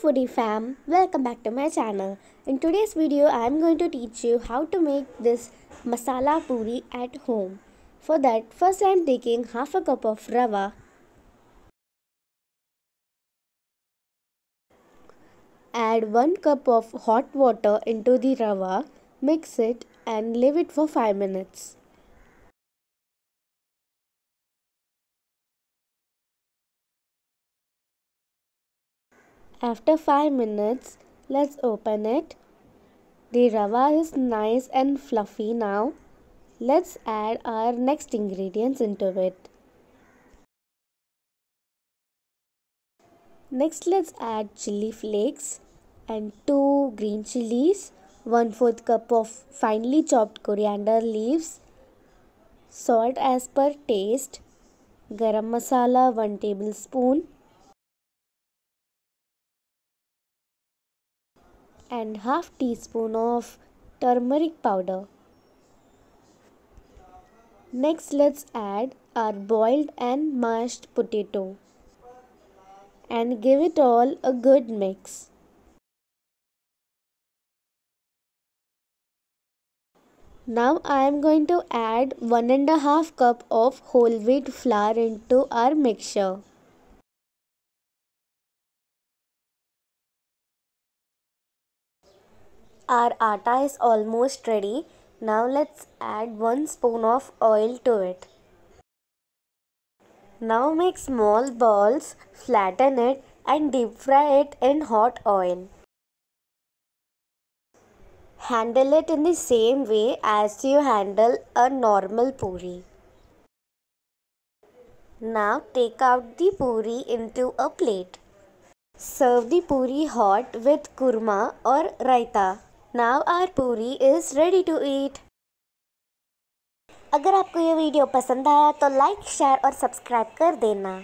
foodie fam, welcome back to my channel. In today's video, I am going to teach you how to make this masala puri at home. For that, first I am taking half a cup of rava. Add 1 cup of hot water into the rava, mix it and leave it for 5 minutes. After 5 minutes, let's open it. The rava is nice and fluffy now. Let's add our next ingredients into it. Next let's add chili flakes and 2 green chilies, 1 4th cup of finely chopped coriander leaves, salt as per taste, garam masala 1 tablespoon, and half teaspoon of turmeric powder. Next let's add our boiled and mashed potato and give it all a good mix. Now I am going to add 1 and a half cup of whole wheat flour into our mixture. Our atta is almost ready. Now let's add 1 spoon of oil to it. Now make small balls, flatten it and deep fry it in hot oil. Handle it in the same way as you handle a normal puri. Now take out the puri into a plate. Serve the puri hot with kurma or raita. Now our puri is ready to eat अगर आपको ये video पसंद आया तो like share और subscribe कर देना